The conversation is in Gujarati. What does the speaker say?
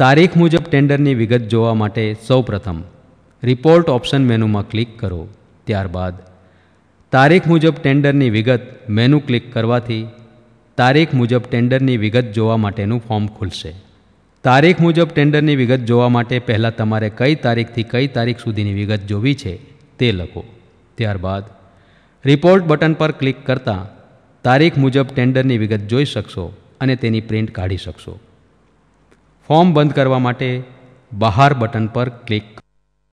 તારીખ મુજબ ટેન્ડરની વિગત જોવા માટે સૌપ્રથમ રિપોર્ટ ઓપ્શન મેનુમાં ક્લિક કરો ત્યારબાદ તારીખ મુજબ ટેન્ડરની વિગત મેનુ ક્લિક કરવાથી તારીખ મુજબ ટેન્ડરની વિગત જોવા માટેનું ફોર્મ ખુલશે તારીખ મુજબ ટેન્ડરની વિગત જોવા માટે પહેલાં તમારે કઈ તારીખથી કઈ તારીખ સુધીની વિગત જોવી છે તે લખો ત્યારબાદ રિપોર્ટ બટન પર ક્લિક કરતાં તારીખ મુજબ ટેન્ડરની વિગત જોઈ શકશો અને તેની પ્રિન્ટ કાઢી શકશો ફોર્મ બંધ કરવા માટે બહાર બટન પર ક્લિક